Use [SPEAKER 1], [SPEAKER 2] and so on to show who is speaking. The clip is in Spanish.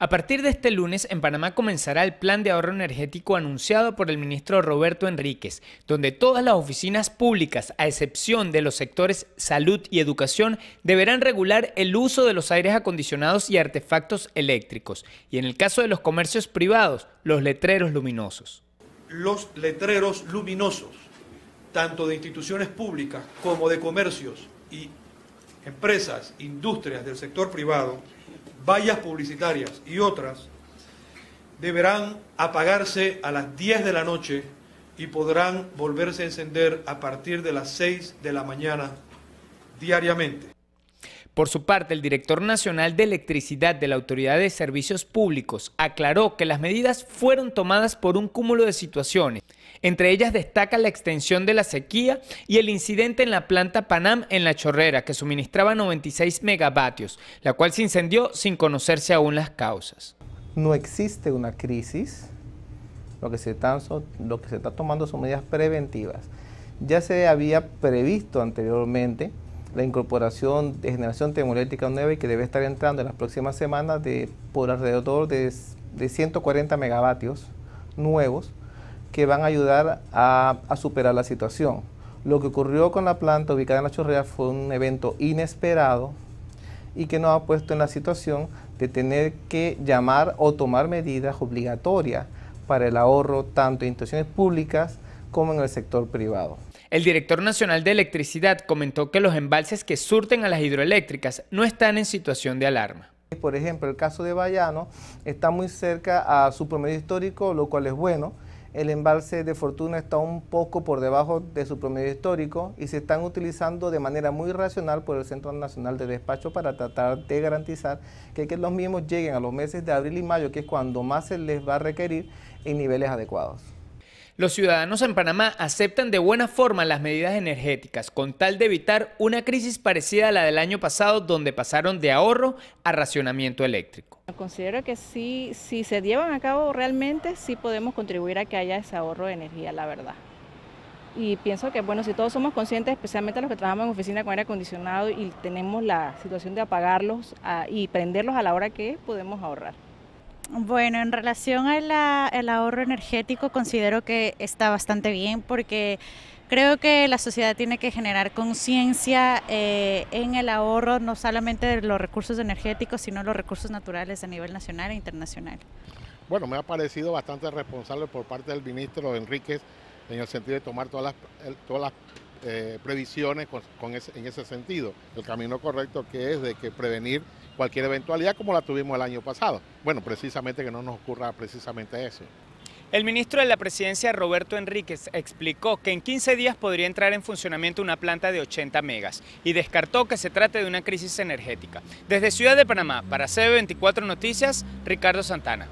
[SPEAKER 1] A partir de este lunes, en Panamá comenzará el plan de ahorro energético anunciado por el ministro Roberto Enríquez, donde todas las oficinas públicas, a excepción de los sectores salud y educación, deberán regular el uso de los aires acondicionados y artefactos eléctricos, y en el caso de los comercios privados, los letreros luminosos.
[SPEAKER 2] Los letreros luminosos, tanto de instituciones públicas como de comercios y empresas, industrias del sector privado, vallas publicitarias y otras, deberán apagarse a las 10 de la noche y podrán volverse a encender a partir de las 6 de la mañana diariamente.
[SPEAKER 1] Por su parte, el director nacional de electricidad de la Autoridad de Servicios Públicos aclaró que las medidas fueron tomadas por un cúmulo de situaciones. Entre ellas destaca la extensión de la sequía y el incidente en la planta Panam en La Chorrera, que suministraba 96 megavatios, la cual se incendió sin conocerse aún las
[SPEAKER 2] causas. No existe una crisis, lo que se está, lo que se está tomando son medidas preventivas. Ya se había previsto anteriormente la incorporación de generación termoeléctrica nueva y que debe estar entrando en las próximas semanas de, por alrededor de, 140 megavatios nuevos que van a ayudar a, superar la situación. Lo que ocurrió con la planta ubicada en la Chorrea fue un evento inesperado y que nos ha puesto en la situación de tener que llamar o tomar medidas obligatorias para el ahorro tanto de instituciones públicas como en el sector privado. El director nacional de electricidad comentó que los embalses que
[SPEAKER 1] surten a las
[SPEAKER 2] hidroeléctricas no están en situación de alarma. Por ejemplo, el caso de Bayano está muy cerca a su promedio histórico, lo cual es bueno. El embalse de Fortuna está un poco por debajo de su promedio histórico y se están utilizando de manera muy racional por el Centro Nacional de Despacho para tratar de garantizar que, que los mismos lleguen a los meses de abril y mayo, que es cuando más se les va a requerir, en niveles adecuados.
[SPEAKER 1] Los ciudadanos en Panamá aceptan de buena forma las medidas energéticas con tal de evitar una crisis parecida a la del año pasado donde pasaron de ahorro a racionamiento eléctrico. Considero que si se llevan a cabo realmente, sí podemos contribuir a que haya ese ahorro de energía, la verdad y pienso que bueno, si todos somos conscientes, especialmente los que trabajamos en oficina con aire acondicionado y tenemos la situación de apagarlos ah, y prenderlos a la hora que podemos ahorrar. Bueno, en relación al ahorro energético, considero que está bastante bien porque creo que la sociedad tiene que generar conciencia eh, en el ahorro, no solamente de los recursos energéticos, sino los recursos naturales a nivel nacional
[SPEAKER 2] e internacional. Bueno, me ha parecido bastante responsable por parte del ministro Enríquez en el sentido de tomar todas las, todas las eh, previsiones con, en ese sentido. El camino correcto que es de que prevenir cualquier eventualidad como la tuvimos el año pasado. Bueno, precisamente que no nos ocurra precisamente eso.
[SPEAKER 1] El ministro de la Presidencia, Roberto Enríquez, explicó que en 15 días podría entrar en funcionamiento una planta de 80 megas y descartó que se trate de una crisis energética. Desde Ciudad de Panamá, para CB24 Noticias, Ricardo Santana.